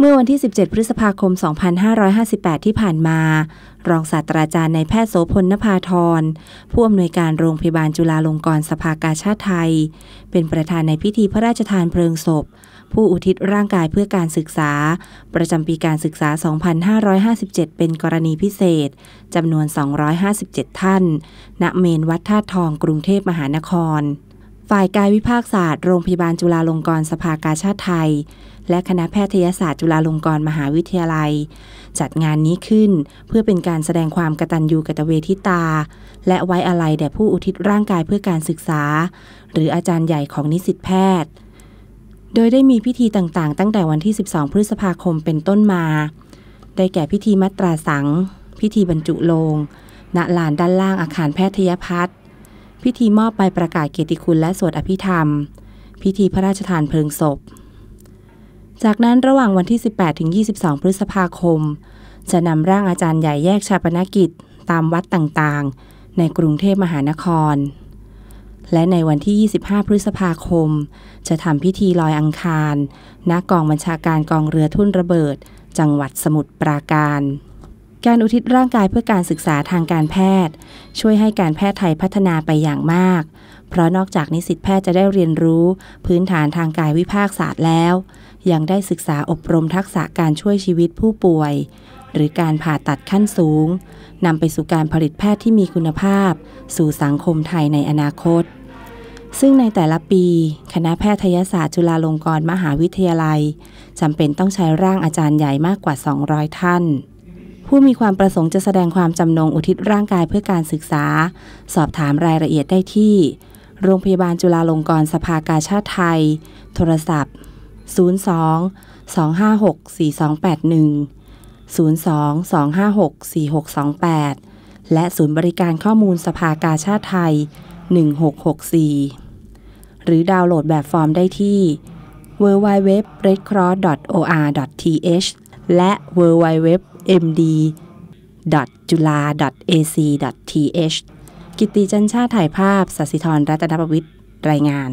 เมื่อวันที่ 17 พฤษภาคม 2558 ที่ผ่านมา รองศาสตราจารย์ในแพทย์โสพลนภาธร ผู้อำนวยการโรงพยาบาลจุฬาลงกรณ์สภากาชาติไทย เป็นประธานในพิธีพระราชทานเพลิงศพ ผู้อุทิศร่างกายเพื่อการศึกษา ประจำปีการศึกษา 2557 เป็นกรณีพิเศษ จำนวน 257 ท่าน ณ เมนวัดท่าทองกรุงเทพมหานครฝ่ายกายวิภาคศาสตร์โรงพยาบาลจุฬาลงกรณ์สภากาชาติไทย และคณะแพทยศาสตร์จุฬาลงกรณ์มหาวิทยาลัย จัดงานนี้ขึ้นเพื่อเป็นการแสดงความกตัญญูกตเวทิตา และไว้อาลัยแด่ผู้อุทิศร่างกายเพื่อการศึกษา หรืออาจารย์ใหญ่ของนิสิตแพทย์ โดยได้มีพิธีต่างๆ ตั้งแต่วันที่ 12 พฤษภาคมเป็นต้นมา ได้แก่พิธีมัตราสังพิธีบรรจุโลงณลานด้านล่างอาคารแพทยพัฒน์พิธีมอบใบประกาศเกียรติคุณและสวดอภิธรรม พิธีพระราชทานเพลิงศพ จากนั้นระหว่างวันที่ 18 ถึง 22 พฤษภาคม จะนำร่างอาจารย์ใหญ่แยกชาปนกิจตามวัดต่างๆ ในกรุงเทพมหานคร และในวันที่ 25 พฤษภาคม จะทำพิธีลอยอังคาร ณกองบัญชาการกองเรือทุ่นระเบิด จังหวัดสมุทรปราการการอุทิศร่างกายเพื่อการศึกษาทางการแพทย์ ช่วยให้การแพทย์ไทยพัฒนาไปอย่างมาก เพราะนอกจากนิสิตแพทย์จะได้เรียนรู้ พื้นฐานทางกายวิภาคศาสตร์แล้ว ยังได้ศึกษาอบรมทักษะการช่วยชีวิตผู้ป่วย หรือการผ่าตัดขั้นสูงนำไปสู่การผลิตแพทย์ที่มีคุณภาพ สู่สังคมไทยในอนาคต ซึ่งในแต่ละปี คณะแพทยศาสตร์จุฬาลงกรณ์มหาวิทยาลัยจำเป็นต้องใช้ร่างอาจารย์ใหญ่มากกว่า 200 ท่านผู้มีความประสงค์จะแสดงความจำนงอุทิศร่างกายเพื่อการศึกษา สอบถามรายละเอียดได้ที่ โรงพยาบาลจุฬาลงกรณ์สภากาชาติไทย โทรศัพท์ 02 256 4281 02 256 4628 และศูนย์บริการข้อมูลสภากาชาติไทย 1664 หรือดาวน์โหลดแบบฟอร์มได้ที่ www.redcross.or.th และ www md.jula.ac.th กิติจันชาถ่ายภาพสัสิธรรัตนประวิทย์ รายงาน